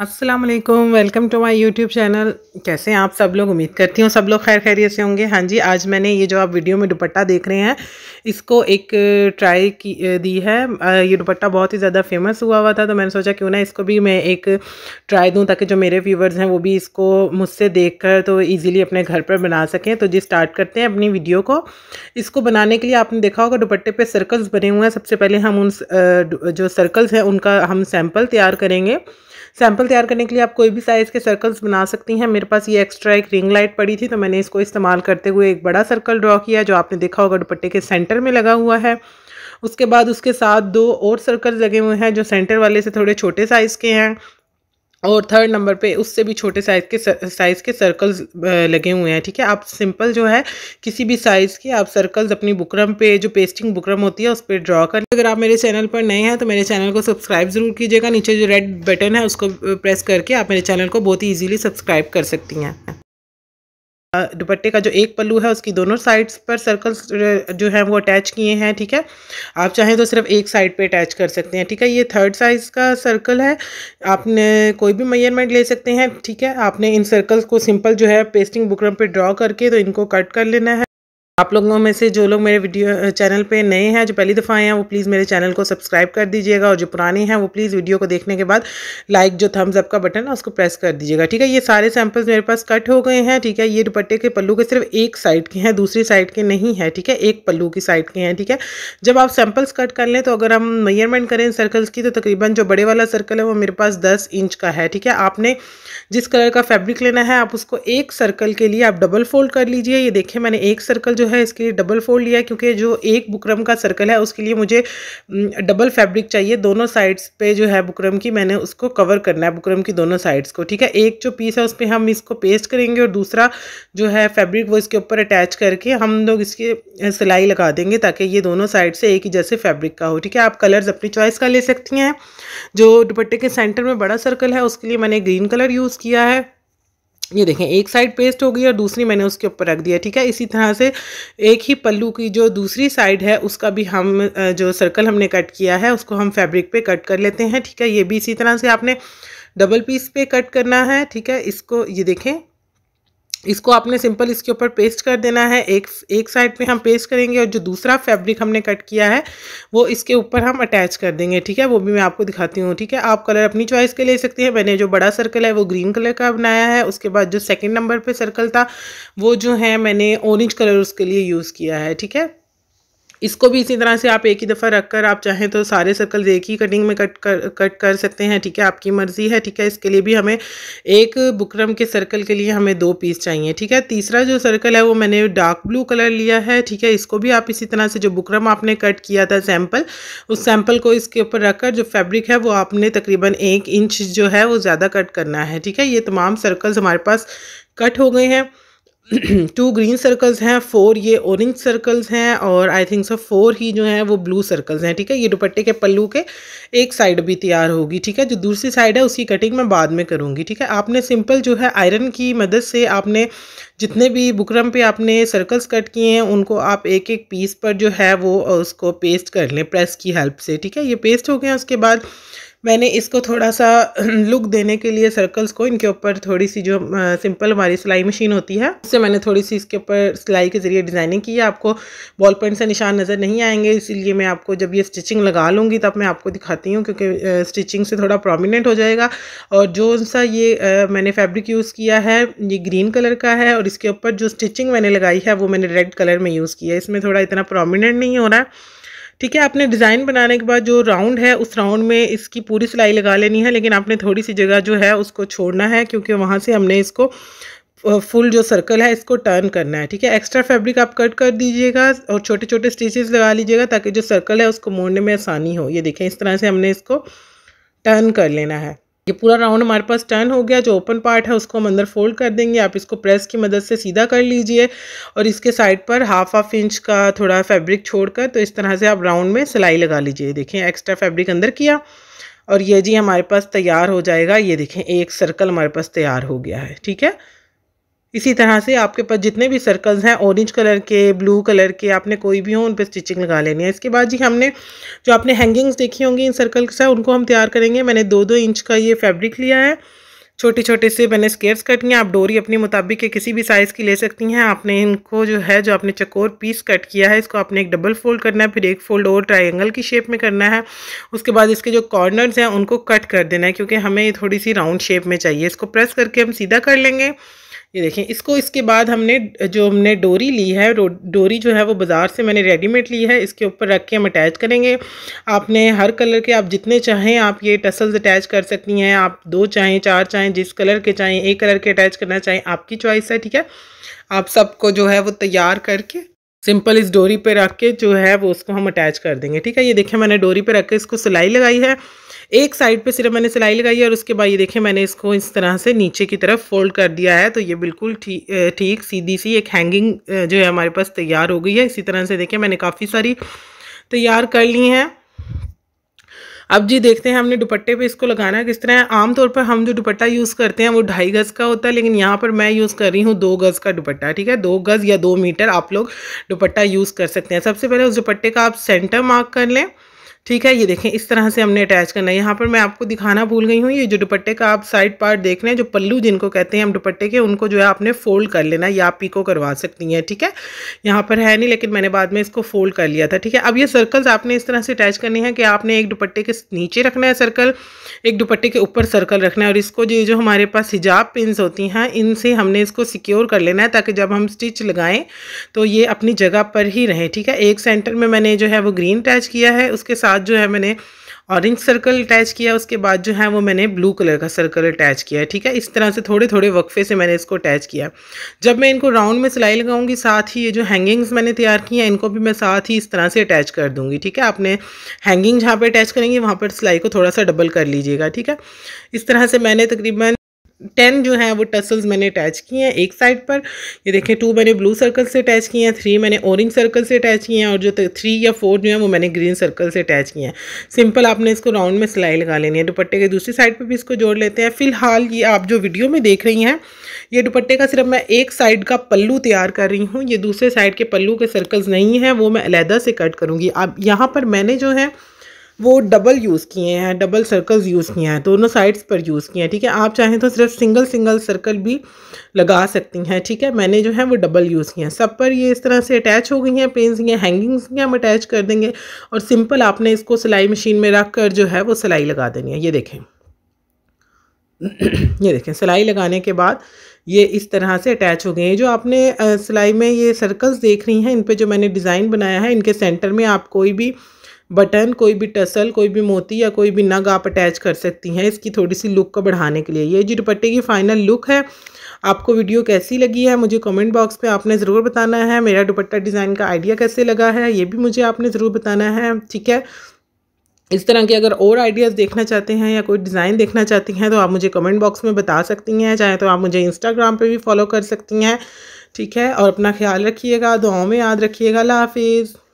अस्सलाम वालेकुम welcome to my YouTube channel कैसे हैं आप सब लोग उम्मीद करती हूँ सब लोग खैर खैरियत से होंगे हाँ जी आज मैंने ये जो आप वीडियो में दुपट्टा देख रहे हैं इसको एक ट्राई की दी है ये दुपट्टा बहुत ही ज़्यादा फेमस हुआ हुआ था तो मैंने सोचा क्यों ना इसको भी मैं एक ट्राई दूँ ताकि जो मेरे व्यूवर्स हैं वो भी इसको मुझसे देख कर तो ईज़िली अपने घर पर बना सकें तो जी स्टार्ट करते हैं अपनी वीडियो को इसको बनाने के लिए आपने देखा होगा दुपट्टे पर सर्कल्स बने हुए हैं सबसे पहले हम उन जो सर्कल्स हैं उनका हम सैम्पल तैयार करेंगे सैंपल तैयार करने के लिए आप कोई भी साइज़ के सर्कल्स बना सकती हैं मेरे पास ये एक्स्ट्रा एक रिंग लाइट पड़ी थी तो मैंने इसको इस्तेमाल करते हुए एक बड़ा सर्कल ड्रॉ किया जो आपने देखा होगा दुपट्टे के सेंटर में लगा हुआ है उसके बाद उसके साथ दो और सर्कल्स लगे हुए हैं जो सेंटर वाले से थोड़े छोटे साइज़ के हैं और थर्ड नंबर पे उससे भी छोटे साइज़ के साइज़ के सर्कल्स लगे हुए हैं ठीक है आप सिंपल जो है किसी भी साइज़ के आप सर्कल्स अपनी बुकरम पे जो पेस्टिंग बुकरम होती है उस पर ड्रॉ कर अगर आप मेरे चैनल पर नए हैं तो मेरे चैनल को सब्सक्राइब ज़रूर कीजिएगा नीचे जो रेड बटन है उसको प्रेस करके आप मेरे चैनल को बहुत ही ईजिली सब्सक्राइब कर सकती हैं दुपट्टे का जो एक पल्लू है उसकी दोनों साइड्स पर सर्कल्स जो है वो अटैच किए हैं ठीक है आप चाहें तो सिर्फ एक साइड पे अटैच कर सकते हैं ठीक है ये थर्ड साइज़ का सर्कल है आपने कोई भी मेयरमेंट ले सकते हैं ठीक है आपने इन सर्कल्स को सिंपल जो है पेस्टिंग बुकरम पे ड्रॉ करके तो इनको कट कर लेना है आप लोगों में से जो लोग मेरे वीडियो चैनल पे नए हैं जो पहली दफ़ा आए हैं वो प्लीज़ मेरे चैनल को सब्सक्राइब कर दीजिएगा और जो पुराने हैं वो प्लीज़ वीडियो को देखने के बाद लाइक जो थम्स अप का बटन है उसको प्रेस कर दीजिएगा ठीक है ये सारे सैम्पल्स मेरे पास कट हो गए हैं ठीक है ये दुपट्टे के पल्लू के सिर्फ एक साइड के हैं दूसरी साइड के नहीं है ठीक है एक पल्लू की साइड के हैं ठीक है जब आप सैम्पल्स कट कर लें तो अगर हम मेयरमेंट करें सर्कल्स की तो तकरीबन जो बड़े वाला सर्कल है वो मेरे पास दस इंच का है ठीक है आपने जिस कलर का फैब्रिक लेना है आप उसको एक सर्कल के लिए आप डबल फोल्ड कर लीजिए ये देखें मैंने एक सर्कल जो है इसके लिए डबल फोल्ड लिया क्योंकि जो एक बुकरम का सर्कल है उसके लिए मुझे डबल फैब्रिक चाहिए दोनों साइड्स पे जो है बुकरम की मैंने उसको कवर करना है बुकरम की दोनों साइड्स को ठीक है एक जो पीस है उस पर हम इसको पेस्ट करेंगे और दूसरा जो है फैब्रिक वो इसके ऊपर अटैच करके हम लोग इसके सिलाई लगा देंगे ताकि ये दोनों साइड से एक ही जैसे फैब्रिक का हो ठीक है आप कलर्स अपनी चॉइस का ले सकती हैं जो दुपट्टे के सेंटर में बड़ा सर्कल है उसके लिए मैंने ग्रीन कलर यूज़ किया है ये देखें एक साइड पेस्ट हो गई और दूसरी मैंने उसके ऊपर रख दिया ठीक है इसी तरह से एक ही पल्लू की जो दूसरी साइड है उसका भी हम जो सर्कल हमने कट किया है उसको हम फैब्रिक पे कट कर लेते हैं ठीक है ये भी इसी तरह से आपने डबल पीस पे कट करना है ठीक है इसको ये देखें इसको आपने सिंपल इसके ऊपर पेस्ट कर देना है एक एक साइड पे हम पेस्ट करेंगे और जो दूसरा फैब्रिक हमने कट किया है वो इसके ऊपर हम अटैच कर देंगे ठीक है वो भी मैं आपको दिखाती हूँ ठीक है आप कलर अपनी चॉइस के ले सकते हैं मैंने जो बड़ा सर्कल है वो ग्रीन कलर का बनाया है उसके बाद जो सेकेंड नंबर पर सर्कल था वो जो है मैंने ऑरेंज कलर उसके लिए यूज़ किया है ठीक है इसको भी इसी तरह से आप एक ही दफ़ा रख कर आप चाहें तो सारे सर्कल एक ही कटिंग में कट कर कट कर सकते हैं ठीक है आपकी मर्ज़ी है ठीक है इसके लिए भी हमें एक बुकरम के सर्कल के लिए हमें दो पीस चाहिए ठीक है तीसरा जो सर्कल है वो मैंने डार्क ब्लू कलर लिया है ठीक है इसको भी आप इसी तरह से जो बुकरम आपने कट किया था सैम्पल उस सैम्पल को इसके ऊपर रखकर जो फैब्रिक है वो आपने तकरीबन एक इंच जो है वो ज़्यादा कट करना है ठीक है ये तमाम सर्कल्स हमारे पास कट हो गए हैं टू ग्रीन सर्कल्स हैं फोर ये ऑरेंज सर्कल्स हैं और आई थिंक सो फोर ही जो है वो ब्लू सर्कल्स हैं ठीक है ये दुपट्टे के पल्लू के एक साइड भी तैयार होगी ठीक है जो दूसरी साइड है उसकी कटिंग मैं बाद में करूँगी ठीक है आपने सिंपल जो है आयरन की मदद से आपने जितने भी बुकरम पे आपने सर्कल्स कट किए हैं उनको आप एक एक पीस पर जो है वो उसको पेस्ट कर लें प्रेस की हेल्प से ठीक है ये पेस्ट हो गया उसके बाद मैंने इसको थोड़ा सा लुक देने के लिए सर्कल्स को इनके ऊपर थोड़ी सी जो सिंपल हमारी सिलाई मशीन होती है उससे मैंने थोड़ी सी इसके ऊपर सिलाई के ज़रिए डिज़ाइनिंग की है आपको बॉल पेंट से निशान नज़र नहीं आएंगे इसीलिए मैं आपको जब ये स्टिचिंग लगा लूँगी तब मैं आपको दिखाती हूँ क्योंकि स्टिचिंग से थोड़ा प्रोमिनेंट हो जाएगा और जो सा ये मैंने फैब्रिक यूज़ किया है ये ग्रीन कलर का है और इसके ऊपर जो स्टिचिंग मैंने लगाई है वो मैंने रेड कलर में यूज़ किया है इसमें थोड़ा इतना प्रोमिनेंट नहीं हो रहा है ठीक है आपने डिज़ाइन बनाने के बाद जो राउंड है उस राउंड में इसकी पूरी सिलाई लगा लेनी है लेकिन आपने थोड़ी सी जगह जो है उसको छोड़ना है क्योंकि वहाँ से हमने इसको फुल जो सर्कल है इसको टर्न करना है ठीक है एक्स्ट्रा फैब्रिक आप कट कर दीजिएगा और छोटे छोटे स्टिचेस लगा लीजिएगा ताकि जो सर्कल है उसको मोड़ने में आसानी हो ये देखें इस तरह से हमने इसको टर्न कर लेना है ये पूरा राउंड हमारे पास टर्न हो गया जो ओपन पार्ट है उसको हम अंदर फोल्ड कर देंगे आप इसको प्रेस की मदद से सीधा कर लीजिए और इसके साइड पर हाफ हाफ इंच का थोड़ा फैब्रिक छोड़कर तो इस तरह से आप राउंड में सिलाई लगा लीजिए देखें एक्स्ट्रा फैब्रिक अंदर किया और ये जी हमारे पास तैयार हो जाएगा ये देखें एक सर्कल हमारे पास तैयार हो गया है ठीक है इसी तरह से आपके पास जितने भी सर्कल्स हैं ऑरेंज कलर के ब्लू कलर के आपने कोई भी हो उन पर स्टिचिंग लगा लेनी है इसके बाद जी हमने जो आपने हैंगिंग्स देखी होंगी इन के साथ उनको हम तैयार करेंगे मैंने दो दो इंच का ये फैब्रिक लिया है छोटे छोटे से मैंने स्केयर्स कट किए आप डोरी अपने मुताबिक के किसी भी साइज़ की ले सकती हैं आपने इनको जो है जो आपने चकोर पीस कट किया है इसको आपने एक डबल फोल्ड करना है फिर एक फोल्ड और ट्रायंगल की शेप में करना है उसके बाद इसके जो कॉर्नर्स हैं उनको कट कर देना है क्योंकि हमें थोड़ी सी राउंड शेप में चाहिए इसको प्रेस करके हम सीधा कर लेंगे ये देखें इसको इसके बाद हमने जो हमने डोरी ली है डोरी जो है वो बाज़ार से मैंने रेडीमेड ली है इसके ऊपर रख के हम अटैच करेंगे आपने हर कलर के आप जितने चाहें आप ये टसल्स अटैच कर सकती हैं आप दो चाहें चार चाहें जिस कलर के चाहें एक कलर के अटैच करना चाहें आपकी चॉइस है ठीक है आप सबको जो है वो तैयार करके सिंपल इस डोरी पर रख के जो है वो उसको हम अटैच कर देंगे ठीक है ये देखें मैंने डोरी पर रख के इसको सिलाई लगाई है एक साइड पे सिर्फ मैंने सिलाई लगाई और उसके बाद ये देखें मैंने इसको इस तरह से नीचे की तरफ फोल्ड कर दिया है तो ये बिल्कुल ठीक थी, सीधी सी एक हैंगिंग जो है हमारे पास तैयार हो गई है इसी तरह से देखें मैंने काफ़ी सारी तैयार कर ली हैं अब जी देखते हैं हमने दुपट्टे पे इसको लगाना है किस तरह आमतौर पर हम जो दुपट्टा यूज़ करते हैं वो ढाई गज़ का होता है लेकिन यहाँ पर मैं यूज़ कर रही हूँ दो गज़ का दुपट्टा ठीक है दो गज़ या दो मीटर आप लोग दुपट्टा यूज़ कर सकते हैं सबसे पहले उस दुपट्टे का आप सेंटर मार्क कर लें ठीक है ये देखें इस तरह से हमने अटैच करना है यहाँ पर मैं आपको दिखाना भूल गई हूँ ये जो दुपट्टे का आप साइड पार्ट देख रहे हैं जो पल्लू जिनको कहते हैं हम दुपट्टे के उनको जो है आपने फोल्ड कर लेना या आप पीको करवा सकती हैं ठीक है यहाँ पर है नहीं लेकिन मैंने बाद में इसको फोल्ड कर लिया था ठीक है अब ये सर्कल्स आपने इस तरह से अटैच करनी है कि आपने एक दुपट्टे के नीचे रखना है सर्कल एक दुपट्टे के ऊपर सर्कल रखना है और इसको जो जो हमारे पास हिजाब पिन्स होती हैं इनसे हमने इसको सिक्योर कर लेना है ताकि जब हम स्टिच लगाएं तो ये अपनी जगह पर ही रहें ठीक है एक सेंटर में मैंने जो है वो ग्रीन अटैच किया है उसके साथ बाद जो है मैंने ऑरेंज सर्कल अटैच किया उसके बाद जो है वो मैंने ब्लू कलर का सर्कल अटैच किया ठीक है इस तरह से थोड़े थोड़े वक्फे से मैंने इसको अटैच किया जब मैं इनको राउंड में सिलाई लगाऊंगी साथ ही ये जो हैंगिंग्स मैंने तैयार की हैं इनको भी मैं साथ ही इस तरह से अटैच कर दूंगी ठीक है आपने हैंगिंग जहाँ पर अटैच करेंगे वहाँ पर सिलाई को थोड़ा सा डबल कर लीजिएगा ठीक है इस तरह से मैंने तकरीबन टेन जो है वो टसल्स मैंने अटैच किए हैं एक साइड पर ये देखें टू मैंने ब्लू सर्कल से अटैच किए हैं थ्री मैंने ऑरेंज सर्कल से अटैच किए हैं और जो थ्री या फोर जो है वो मैंने ग्रीन सर्कल से अटैच किए हैं सिंपल आपने इसको राउंड में सिलाई लगा लेनी है दुपट्टे के दूसरी साइड पर भी इसको जोड़ लेते हैं फिलहाल ये आप जो वीडियो में देख रही हैं ये दुपट्टे का सिर्फ मैं एक साइड का पल्लू तैयार कर रही हूँ ये दूसरे साइड के पल्लू के सर्कल्स नहीं हैं वो मैं अलहदा से कट करूँगी अब यहाँ पर मैंने जो है वो डबल यूज़ किए हैं डबल सर्कल्स यूज़ किए हैं दोनों साइड्स पर यूज़ किए हैं ठीक है आप चाहें तो सिर्फ सिंगल सिंगल सर्कल भी लगा सकती हैं ठीक है मैंने जो है वो डबल यूज़ किए हैं सब पर ये इस तरह से अटैच हो गई हैं पेंस या हैंगिंग्स भी हम अटैच कर देंगे और सिंपल आपने इसको सिलाई मशीन में रख कर जो है वो सिलाई लगा देनी है ये देखें ये देखें सिलाई लगाने के बाद ये इस तरह से अटैच हो गए हैं जो आपने सिलाई में ये सर्कल्स देख रही हैं इन पे जो मैंने डिज़ाइन बनाया है इनके सेंटर में आप कोई भी बटन कोई भी टसल कोई भी मोती या कोई भी नग आप अटैच कर सकती हैं इसकी थोड़ी सी लुक को बढ़ाने के लिए ये जो दुपट्टे की फाइनल लुक है आपको वीडियो कैसी लगी है मुझे कमेंट बॉक्स में आपने ज़रूर बताना है मेरा दुपट्टा डिज़ाइन का आइडिया कैसे लगा है ये भी मुझे आपने ज़रूर बताना है ठीक है इस तरह के अगर और आइडियाज़ देखना चाहते हैं या कोई डिज़ाइन देखना चाहती हैं तो आप मुझे कमेंट बॉक्स में बता सकती हैं चाहे तो आप मुझे इंस्टाग्राम पर भी फॉलो कर सकती हैं ठीक है और अपना ख्याल रखिएगा दुआओं में याद रखिएगा अल्लाह हाफिज़